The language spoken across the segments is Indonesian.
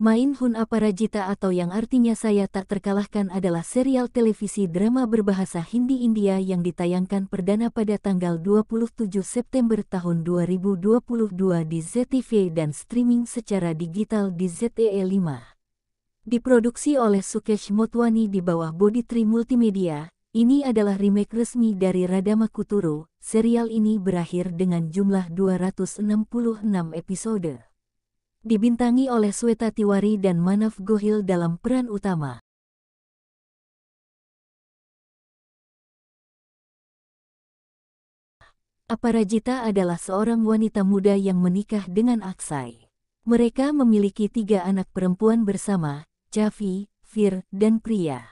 Main Hun Aparajita atau yang artinya saya tak terkalahkan adalah serial televisi drama berbahasa Hindi India yang ditayangkan perdana pada tanggal 27 September tahun 2022 di ZTV dan streaming secara digital di ZTE5. Diproduksi oleh Sukesh Motwani di bawah Tree Multimedia, ini adalah remake resmi dari Radama Kuturu. Serial ini berakhir dengan jumlah 266 episode dibintangi oleh Sweta Tiwari dan Manav Gohil dalam peran utama. Aparajita adalah seorang wanita muda yang menikah dengan Aksai. Mereka memiliki tiga anak perempuan bersama, Chavi, Fir, dan Priya.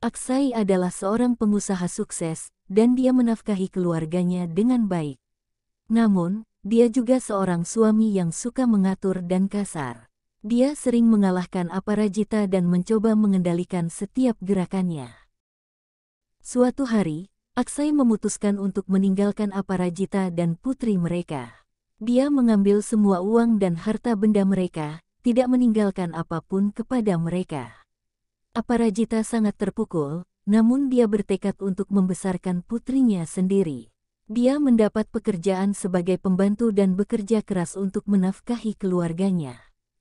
Aksai adalah seorang pengusaha sukses, dan dia menafkahi keluarganya dengan baik. Namun, dia juga seorang suami yang suka mengatur dan kasar. Dia sering mengalahkan Aparajita dan mencoba mengendalikan setiap gerakannya. Suatu hari, Aksai memutuskan untuk meninggalkan Aparajita dan putri mereka. Dia mengambil semua uang dan harta benda mereka, tidak meninggalkan apapun kepada mereka. Aparajita sangat terpukul, namun dia bertekad untuk membesarkan putrinya sendiri. Dia mendapat pekerjaan sebagai pembantu dan bekerja keras untuk menafkahi keluarganya.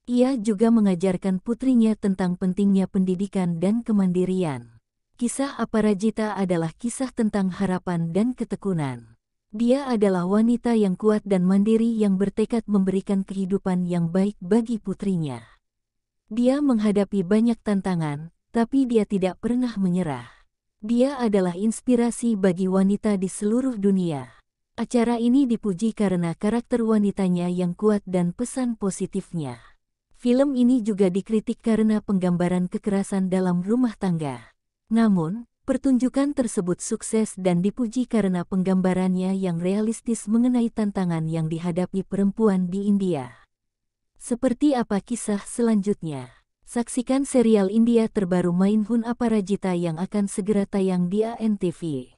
Ia juga mengajarkan putrinya tentang pentingnya pendidikan dan kemandirian. Kisah Aparajita adalah kisah tentang harapan dan ketekunan. Dia adalah wanita yang kuat dan mandiri yang bertekad memberikan kehidupan yang baik bagi putrinya. Dia menghadapi banyak tantangan, tapi dia tidak pernah menyerah. Dia adalah inspirasi bagi wanita di seluruh dunia. Acara ini dipuji karena karakter wanitanya yang kuat dan pesan positifnya. Film ini juga dikritik karena penggambaran kekerasan dalam rumah tangga. Namun, pertunjukan tersebut sukses dan dipuji karena penggambarannya yang realistis mengenai tantangan yang dihadapi perempuan di India. Seperti apa kisah selanjutnya? Saksikan serial India terbaru Main Hun Aparajita yang akan segera tayang di ANTV.